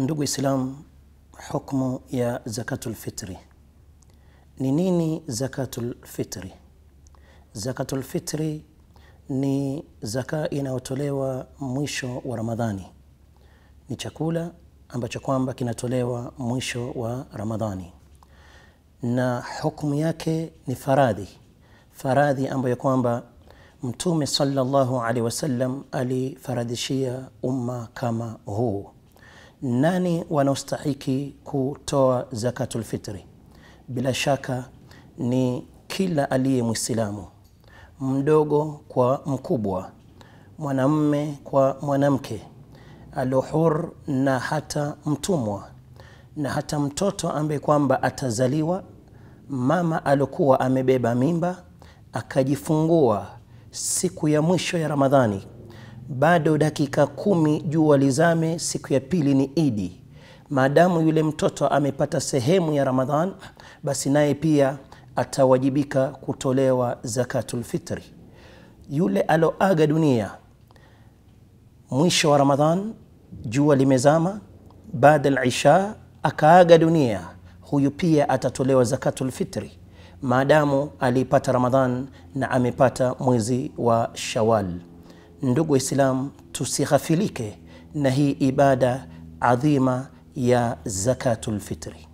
Ndugu Islam, hukumu ya zakatul fitri ni nini? Zakatul fitri, zakatul fitri ni zaka inayotolewa mwisho wa Ramadhani. Ni chakula ambacho kwamba kinatolewa mwisho wa Ramadhani, na hukumu yake ni faradhi, faradhi ambayo kwamba Mtume sallallahu alaihi wasallam alifaradhishia umma kama huu nani wanaostahiki kutoa zakatulfitri Bila shaka ni kila aliye Mwislamu, mdogo kwa mkubwa, mwanamme kwa mwanamke, aluhur na hata mtumwa, na hata mtoto ambaye kwamba atazaliwa, mama alikuwa amebeba mimba akajifungua siku ya mwisho ya Ramadhani bado dakika kumi jua lizame, siku ya pili ni Idi. Maadamu yule mtoto amepata sehemu ya Ramadhan, basi naye pia atawajibika kutolewa zakatul fitri. Yule aloaga dunia mwisho wa Ramadhan, jua limezama, baada al-isha akaaga dunia, huyu pia atatolewa zakatul fitri maadamu alipata Ramadhan na amepata mwezi wa Shawal. Ndugu Waislamu, tusighafilike na hii ibada adhima ya zakatul fitri.